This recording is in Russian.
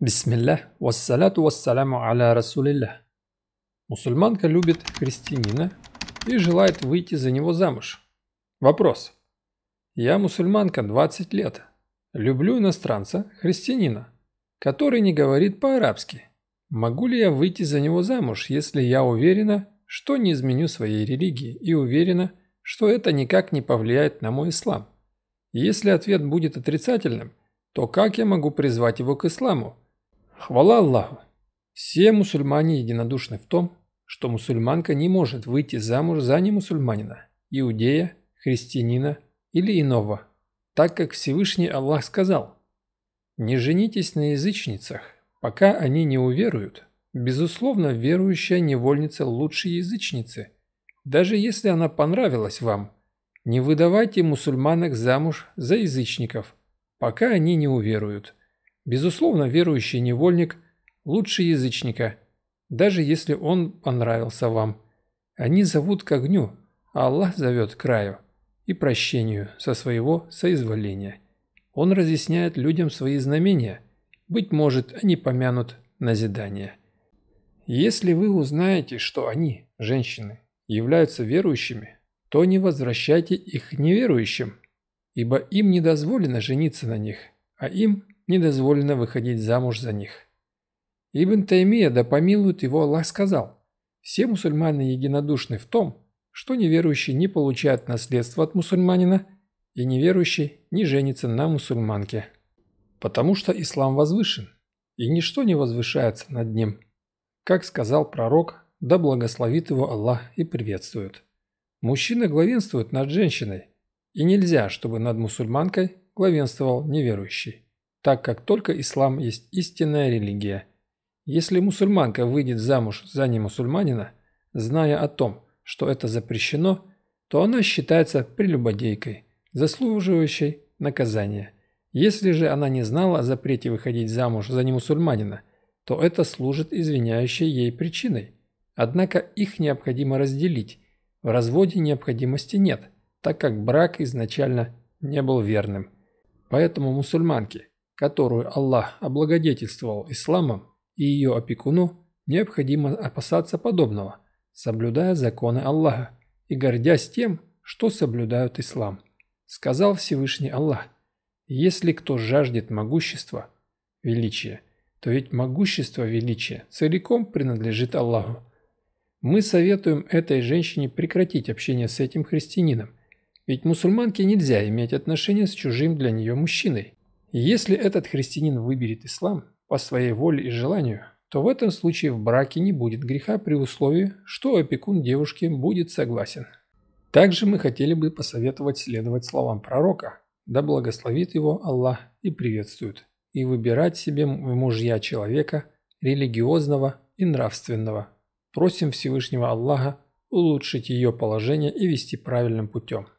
Бисмиллах, вассаляту вассаляму аля расулиллях. Мусульманка любит христианина и желает выйти за него замуж. Вопрос. Я мусульманка 20 лет. Люблю иностранца, христианина, который не говорит по-арабски. Могу ли я выйти за него замуж, если я уверена, что не изменю своей религии и уверена, что это никак не повлияет на мой ислам? Если ответ будет отрицательным, то как я могу призвать его к исламу? Хвала Аллаху! Все мусульмане единодушны в том, что мусульманка не может выйти замуж за немусульманина, иудея, христианина или иного, так как Всевышний Аллах сказал «Не женитесь на язычницах, пока они не уверуют». Безусловно, верующая невольница лучше язычницы, даже если она понравилась вам. Не выдавайте мусульманок замуж за язычников, пока они не уверуют. Безусловно, верующий невольник лучше язычника, даже если он понравился вам. Они зовут к огню, а Аллах зовет к краю и прощению со своего соизволения. Он разъясняет людям свои знамения, быть может, они помянут назидание. Если вы узнаете, что они, женщины, являются верующими, то не возвращайте их неверующим, ибо им не дозволено жениться на них, а им – не дозволено выходить замуж за них. Ибн Таймия, да помилует его Аллах, сказал, «Все мусульмане единодушны в том, что неверующий не получает наследство от мусульманина, и неверующий не женится на мусульманке, потому что ислам возвышен, и ничто не возвышается над ним». Как сказал пророк, да благословит его Аллах и приветствует. Мужчина главенствует над женщиной, и нельзя, чтобы над мусульманкой главенствовал неверующий так как только ислам есть истинная религия. Если мусульманка выйдет замуж за немусульманина, зная о том, что это запрещено, то она считается прелюбодейкой, заслуживающей наказания. Если же она не знала о запрете выходить замуж за немусульманина, то это служит извиняющей ей причиной. Однако их необходимо разделить. В разводе необходимости нет, так как брак изначально не был верным. Поэтому мусульманки, которую Аллах облагодетельствовал исламом и ее опекуну, необходимо опасаться подобного, соблюдая законы Аллаха и гордясь тем, что соблюдают ислам. Сказал Всевышний Аллах, «Если кто жаждет могущества, величия, то ведь могущество величия целиком принадлежит Аллаху. Мы советуем этой женщине прекратить общение с этим христианином, ведь мусульманке нельзя иметь отношения с чужим для нее мужчиной. Если этот христианин выберет ислам по своей воле и желанию, то в этом случае в браке не будет греха при условии, что опекун девушки будет согласен. Также мы хотели бы посоветовать следовать словам пророка, да благословит его Аллах и приветствует, и выбирать себе в мужья человека, религиозного и нравственного. Просим Всевышнего Аллаха улучшить ее положение и вести правильным путем.